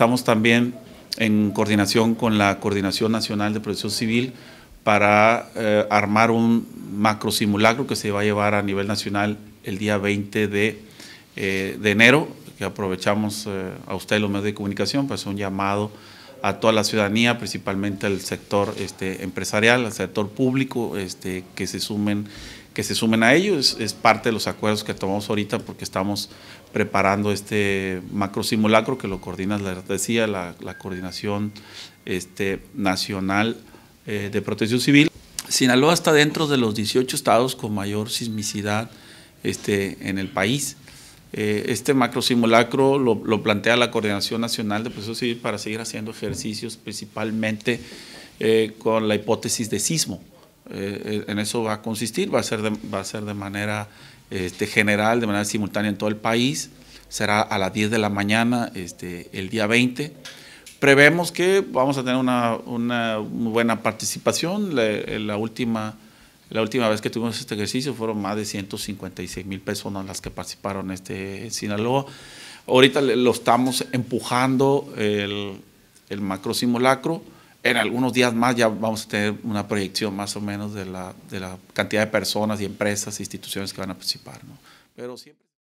Estamos también en coordinación con la Coordinación Nacional de Protección Civil para eh, armar un macro simulacro que se va a llevar a nivel nacional el día 20 eh, de, enero, que aprovechamos eh, a usted los medios de comunicación, pues un llamado a toda la ciudadanía, principalmente al sector este, empresarial, al sector público, este, que se sumen que se sumen a ellos Es, parte de los acuerdos que tomamos ahorita porque estamos preparando este macro simulacro que lo coordina, la decía, la, coordinación este, nacional eh, de protección civil. Sinaloa está dentro de los 18 estados con mayor sismicidad este, en el país. Eh, este macro simulacro lo, plantea la Coordinación Nacional de Protección Civil para seguir haciendo ejercicios principalmente eh, con la hipótesis de sismo eh, eh, en eso va a consistir, va a ser de, va a ser de manera este, general, de manera simultánea en todo el país, será a las 10 de la mañana este, el día 20. Prevemos que vamos a tener una, buena participación, eh, la, última... La última vez que tuvimos este ejercicio fueron más de 156 mil personas las que participaron este, Sinaloa. Ahorita lo estamos empujando el macro simulacro en algunos días más ya vamos a tener una proyección más o menos de la, cantidad de personas y empresas e instituciones que van a participar. ¿no? Pero siempre...